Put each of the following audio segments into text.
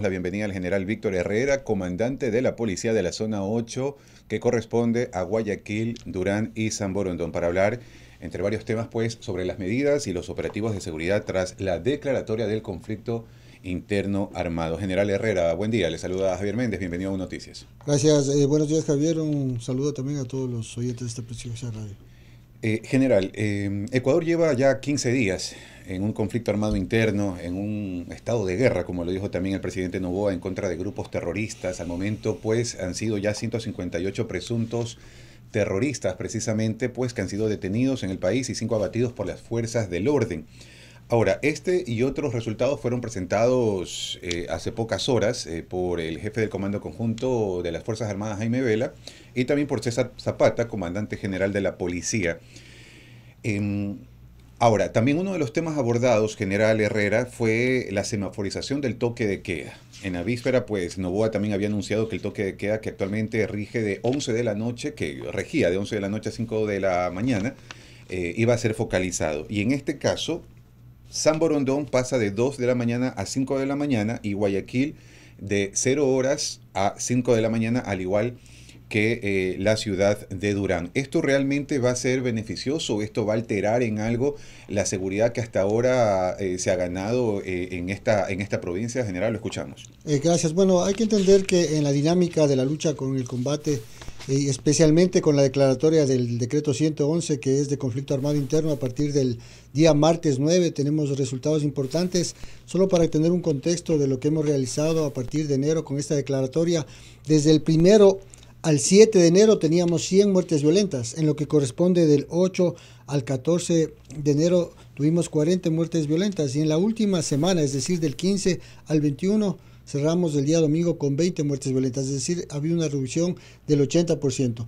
la bienvenida al general Víctor Herrera, comandante de la Policía de la Zona 8, que corresponde a Guayaquil, Durán y San Borondón, para hablar entre varios temas pues sobre las medidas y los operativos de seguridad tras la declaratoria del conflicto interno armado. General Herrera, buen día. Le saluda Javier Méndez. Bienvenido a Noticias. Gracias. Eh, buenos días, Javier. Un saludo también a todos los oyentes de esta preciosa radio. Eh, general, em, Ecuador lleva ya 15 días en un conflicto armado interno, en un estado de guerra, como lo dijo también el presidente Novoa, en contra de grupos terroristas. Al momento, pues, han sido ya 158 presuntos terroristas, precisamente, pues, que han sido detenidos en el país y cinco abatidos por las fuerzas del orden. Ahora, este y otros resultados fueron presentados eh, hace pocas horas eh, por el jefe del Comando Conjunto de las Fuerzas Armadas, Jaime Vela, y también por César Zapata, comandante general de la Policía. Em, ahora, también uno de los temas abordados, general Herrera, fue la semaforización del toque de queda. En la víspera, pues, Novoa también había anunciado que el toque de queda, que actualmente rige de 11 de la noche, que regía de 11 de la noche a 5 de la mañana, eh, iba a ser focalizado. Y en este caso, San Borondón pasa de 2 de la mañana a 5 de la mañana y Guayaquil de 0 horas a 5 de la mañana, al igual que eh, la ciudad de Durán. ¿Esto realmente va a ser beneficioso? ¿Esto va a alterar en algo la seguridad que hasta ahora eh, se ha ganado eh, en, esta, en esta provincia? general, lo escuchamos. gracias. Bueno, hay que entender que en la dinámica de la lucha con el combate eh, especialmente con la declaratoria del decreto 111 que es de conflicto armado interno a partir del día martes 9 tenemos resultados importantes solo para tener un contexto de lo que hemos realizado a partir de enero con esta declaratoria desde el primero al 7 de enero teníamos 100 muertes violentas en lo que corresponde del 8 al 14 de enero tuvimos 40 muertes violentas y en la última semana es decir del 15 al 21 cerramos el día domingo con 20 muertes violentas, es decir, había una reducción del 80%.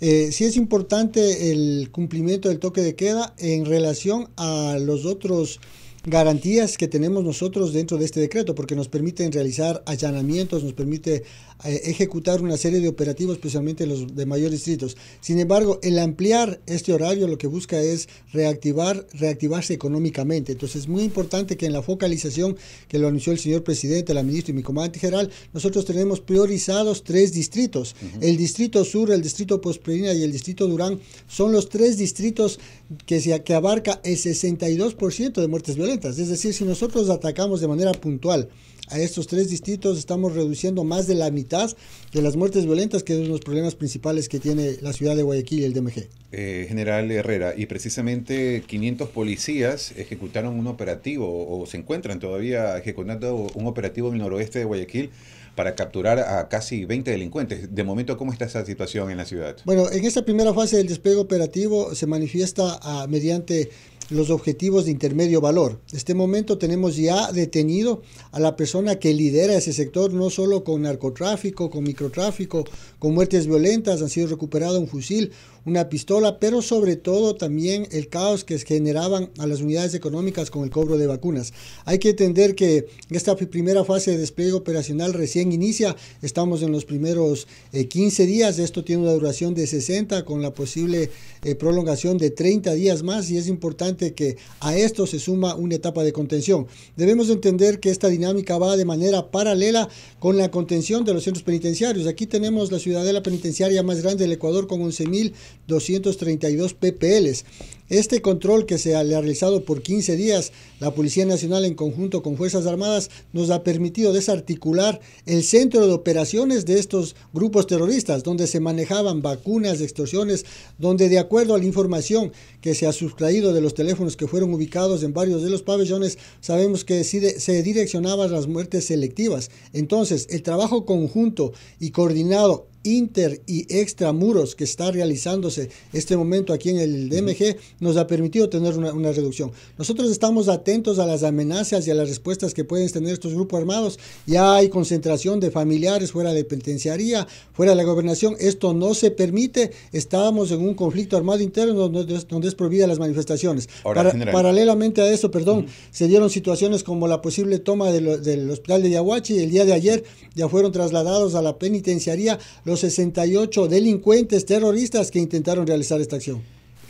Eh, si es importante el cumplimiento del toque de queda en relación a los otros garantías que tenemos nosotros dentro de este decreto, porque nos permiten realizar allanamientos, nos permite eh, ejecutar una serie de operativos, especialmente los de mayores distritos. Sin embargo, el ampliar este horario lo que busca es reactivar, reactivarse económicamente. Entonces, es muy importante que en la focalización que lo anunció el señor presidente, la ministra y mi comandante general, nosotros tenemos priorizados tres distritos. El distrito sur, el distrito Posperina y el distrito Durán son los tres distritos que, que abarca el 62% de muertes violentas. Es decir, si nosotros atacamos de manera puntual a estos tres distritos, estamos reduciendo más de la mitad de las muertes violentas, que es uno de los problemas principales que tiene la ciudad de Guayaquil y el DMG. Eh, general Herrera, y precisamente 500 policías ejecutaron un operativo o se encuentran todavía ejecutando un operativo en el noroeste de Guayaquil para capturar a casi 20 delincuentes. De momento, ¿cómo está esa situación en la ciudad? Bueno, en esta primera fase del despliegue operativo se manifiesta ah, mediante los objetivos de intermedio valor. En este momento tenemos ya detenido a la persona que lidera ese sector, no solo con narcotráfico, con microtráfico, con muertes violentas, han sido recuperado un fusil, una pistola, pero sobre todo también el caos que generaban a las unidades económicas con el cobro de vacunas. Hay que entender que esta primera fase de despliegue operacional recién inicia, estamos en los primeros 15 eh, días, esto tiene una duración de 60 con la posible eh, prolongación de 30 días más y es importante que a esto se suma una etapa de contención. Debemos entender que esta dinámica va de manera paralela con la contención de los centros penitenciarios. Aquí tenemos la ciudadela penitenciaria más grande del Ecuador con 11.000 232 ppls. Este control que se ha realizado por 15 días, la Policía Nacional en conjunto con Fuerzas Armadas nos ha permitido desarticular el centro de operaciones de estos grupos terroristas, donde se manejaban vacunas, extorsiones, donde de acuerdo a la información que se ha sustraído de los teléfonos que fueron ubicados en varios de los pabellones, sabemos que se direccionaban las muertes selectivas. Entonces, el trabajo conjunto y coordinado inter y extramuros que está realizándose este momento aquí en el DMG nos ha permitido tener una, reducción. Nosotros estamos atentos a las amenazas y a las respuestas que pueden tener estos grupos armados. Ya hay concentración de familiares fuera de penitenciaría, fuera de la gobernación. Esto no se permite. Estábamos en un conflicto armado interno donde, es prohibida las manifestaciones. paralelamente a eso, perdón, se dieron situaciones como la posible toma del hospital de Yahuachi. El día de ayer ya fueron trasladados a la penitenciaría los 68 delincuentes terroristas que intentaron realizar esta acción?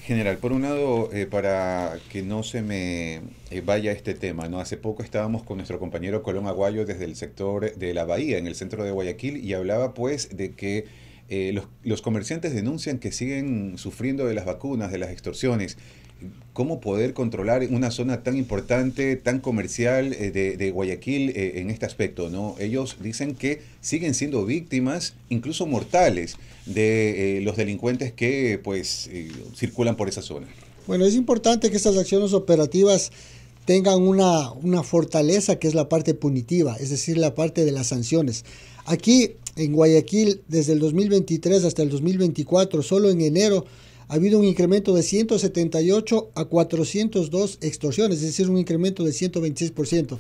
General, por un lado, eh, para que no se me eh, vaya este tema, ¿no? Hace poco estábamos con nuestro compañero Colón Aguayo desde el sector de la Bahía, en el centro de Guayaquil, y hablaba pues de que eh, los comerciantes denuncian que siguen sufriendo de las vacunas, de las extorsiones cómo poder controlar una zona tan importante, tan comercial eh, de, Guayaquil eh, en este aspecto, ¿no? Ellos dicen que siguen siendo víctimas, incluso mortales, de eh, los delincuentes que pues circulan por esa zona. Bueno, es importante que estas acciones operativas tengan una, una fortaleza que es la parte punitiva, es decir, la parte de las sanciones. Aquí en Guayaquil, desde el 2023 hasta el 2024, solo en enero ha habido un incremento de 178 a 402 extorsiones, es decir, un incremento de 126%.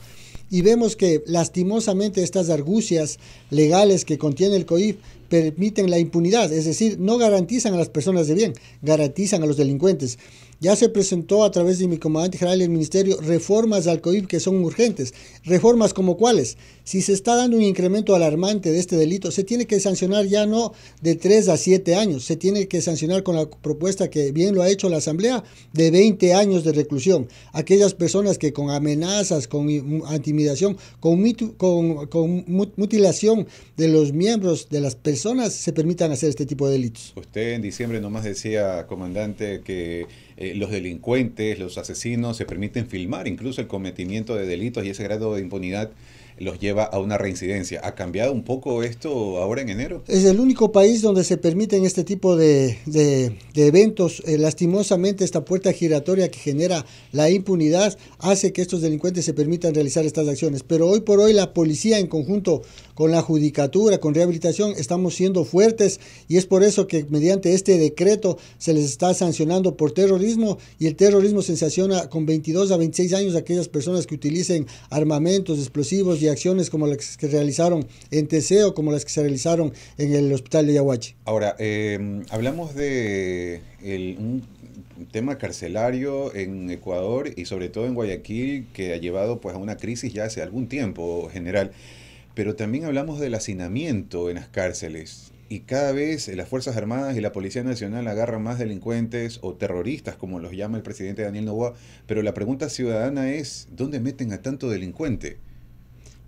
Y vemos que lastimosamente estas argucias legales que contiene el COIF permiten la impunidad, es decir, no garantizan a las personas de bien, garantizan a los delincuentes. Ya se presentó a través de mi comandante general el ministerio reformas al COIP que son urgentes. Reformas como cuáles. Si se está dando un incremento alarmante de este delito, se tiene que sancionar ya no de 3 a 7 años, se tiene que sancionar con la propuesta que bien lo ha hecho la Asamblea de 20 años de reclusión. Aquellas personas que con amenazas, con intimidación, con, con, con mutilación de los miembros de las personas, personas se permitan hacer este tipo de delitos. Usted en diciembre nomás decía, comandante, que eh, los delincuentes, los asesinos se permiten filmar incluso el cometimiento de delitos y ese grado de impunidad los lleva a una reincidencia. ¿Ha cambiado un poco esto ahora en enero? Es el único país donde se permiten este tipo de, eventos. Eh, lastimosamente, esta puerta giratoria que genera la impunidad hace que estos delincuentes se permitan realizar estas acciones. Pero hoy por hoy la policía en conjunto con la judicatura, con rehabilitación, estamos siendo fuertes y es por eso que mediante este decreto se les está sancionando por terrorismo y el terrorismo sensaciona con 22 a 26 años a aquellas personas que utilicen armamentos, explosivos y acciones como las que realizaron en Teseo, como las que se realizaron en el hospital de Yahuachi. Ahora, em, hablamos de un tema carcelario en Ecuador y sobre todo en Guayaquil que ha llevado pues a una crisis ya hace algún tiempo general. Pero también hablamos del hacinamiento en las cárceles y cada vez eh, las Fuerzas Armadas y la Policía Nacional agarran más delincuentes o terroristas, como los llama el presidente Daniel Novoa, pero la pregunta ciudadana es, ¿dónde meten a tanto delincuente?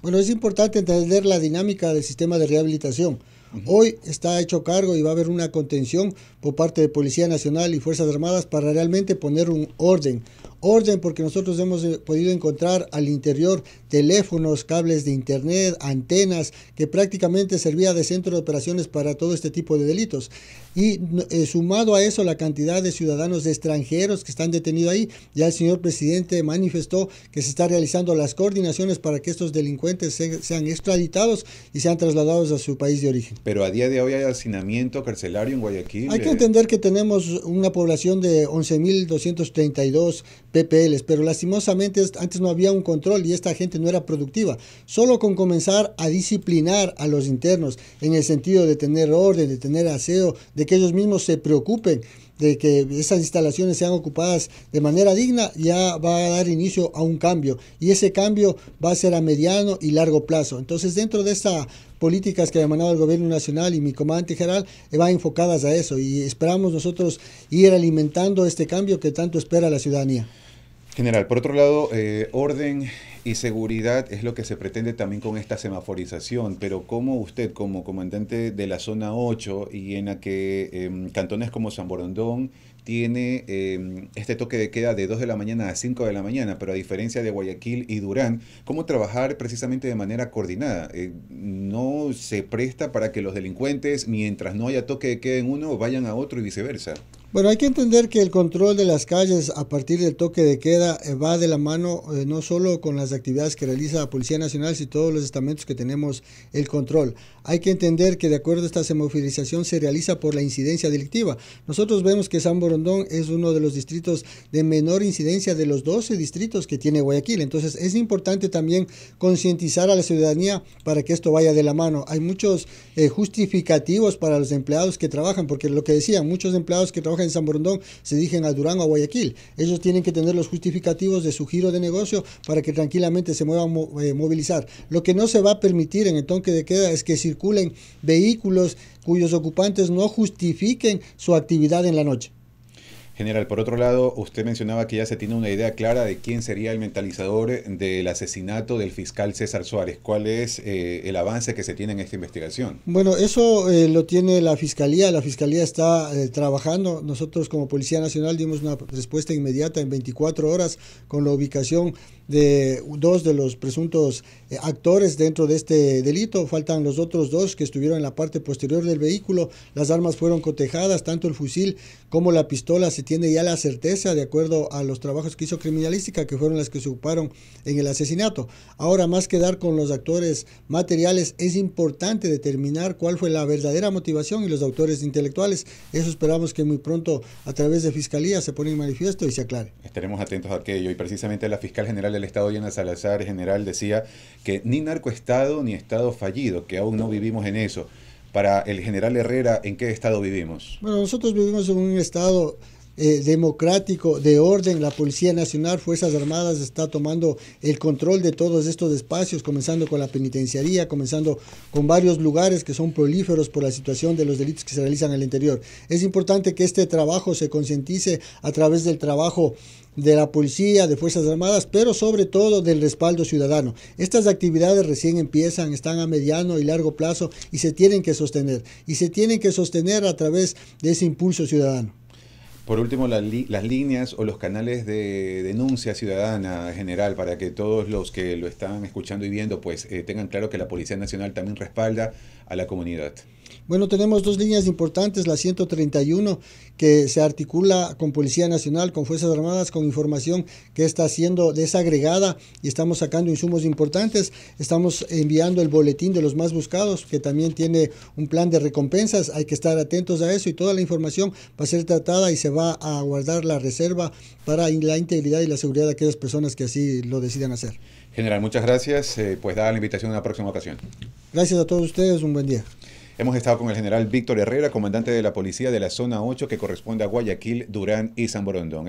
Bueno, es importante entender la dinámica del sistema de rehabilitación. Hoy está hecho cargo y va a haber una contención por parte de Policía Nacional y Fuerzas Armadas para realmente poner un orden. Orden porque nosotros hemos eh, podido encontrar al interior teléfonos, cables de internet, antenas, que prácticamente servía de centro de operaciones para todo este tipo de delitos. Y eh, sumado a eso la cantidad de ciudadanos extranjeros que están detenidos ahí, ya el señor presidente manifestó que se están realizando las coordinaciones para que estos delincuentes sean extraditados y sean trasladados a su país de origen pero a día de hoy hay hacinamiento carcelario en Guayaquil. Hay que eh. entender que tenemos una población de 11.232 PPLs, pero lastimosamente antes no había un control y esta gente no era productiva. Solo con comenzar a disciplinar a los internos en el sentido de tener orden, de tener aseo, de que ellos mismos se preocupen de que esas instalaciones sean ocupadas de manera digna, ya va a dar inicio a un cambio. Y ese cambio va a ser a mediano y largo plazo. Entonces, dentro de esta políticas que ha emanado el gobierno nacional y mi comandante general eh, va enfocadas a eso y esperamos nosotros ir alimentando este cambio que tanto espera la ciudadanía. General, por otro lado, eh, orden y seguridad es lo que se pretende también con esta semaforización, pero cómo usted como comandante de la zona 8 y en la que em, cantones como San Borondón tiene em, este toque de queda de 2 de la mañana a 5 de la mañana, pero a diferencia de Guayaquil y Durán, ¿cómo trabajar precisamente de manera coordinada? Eh, no se presta para que los delincuentes, mientras no haya toque de queda en uno, vayan a otro y viceversa. Bueno, hay que entender que el control de las calles a partir del toque de queda eh, va de la mano eh, no solo con las actividades que realiza la Policía Nacional, sino todos los estamentos que tenemos el control. Hay que entender que de acuerdo a esta semofilización se realiza por la incidencia delictiva. Nosotros vemos que San Borondón es uno de los distritos de menor incidencia de los 12 distritos que tiene Guayaquil. Entonces es importante también concientizar a la ciudadanía para que esto vaya de la mano. Hay muchos eh, justificativos para los empleados que trabajan, porque lo que decía, muchos empleados que trabajan en San Borondón se dirigen a Durán o a Guayaquil. Ellos tienen que tener los justificativos de su giro de negocio para que tranquilamente se muevan a eh, movilizar. Lo que no se va a permitir en el tonque de queda es que circulen vehículos cuyos ocupantes no justifiquen su actividad en la noche. General, por otro lado, usted mencionaba que ya se tiene una idea clara de quién sería el mentalizador del asesinato del fiscal César Suárez. ¿Cuál es eh, el avance que se tiene en esta investigación? Bueno, eso eh, lo tiene la Fiscalía. La Fiscalía está eh, trabajando. Nosotros como Policía Nacional dimos una respuesta inmediata en 24 horas con la ubicación de dos de los presuntos actores dentro de este delito. Faltan los otros dos que estuvieron en la parte posterior del vehículo. Las armas fueron cotejadas, tanto el fusil como la pistola. Se tiene ya la certeza de acuerdo a los trabajos que hizo criminalística que fueron las que se ocuparon en el asesinato. Ahora, más que dar con los actores materiales, es importante determinar cuál fue la verdadera motivación y los autores intelectuales. Eso esperamos que muy pronto a través de Fiscalía se pone en manifiesto y se aclare. Estaremos atentos a aquello y precisamente la fiscal general del Estado, Diana Salazar, general, decía que ni narcoestado ni Estado fallido, que aún no vivimos en eso para el general Herrera, ¿en qué estado vivimos? Bueno, nosotros vivimos en un estado eh, democrático, de orden, la Policía Nacional, Fuerzas Armadas está tomando el control de todos estos espacios, comenzando con la penitenciaría, comenzando con varios lugares que son prolíferos por la situación de los delitos que se realizan en el interior. Es importante que este trabajo se concientice a través del trabajo de la policía, de Fuerzas Armadas, pero sobre todo del respaldo ciudadano. Estas actividades recién empiezan, están a mediano y largo plazo y se tienen que sostener. Y se tienen que sostener a través de ese impulso ciudadano. Por último, las líneas o los canales de denuncia ciudadana general para que todos los que lo están escuchando y viendo pues eh, tengan claro que la Policía Nacional también respalda a la comunidad. Bueno, tenemos dos líneas importantes, la 131 que se articula con Policía Nacional, con Fuerzas Armadas, con información que está siendo desagregada y estamos sacando insumos importantes. Estamos enviando el boletín de los más buscados, que también tiene un plan de recompensas. Hay que estar atentos a eso y toda la información va a ser tratada y se va a guardar la reserva para la integridad y la seguridad de aquellas personas que así lo decidan hacer. General, muchas gracias. Eh, pues da la invitación a una próxima ocasión. Gracias a todos ustedes. Un buen día. Hemos estado con el general Víctor Herrera, comandante de la policía de la zona 8 que corresponde a Guayaquil, Durán y San Borondón.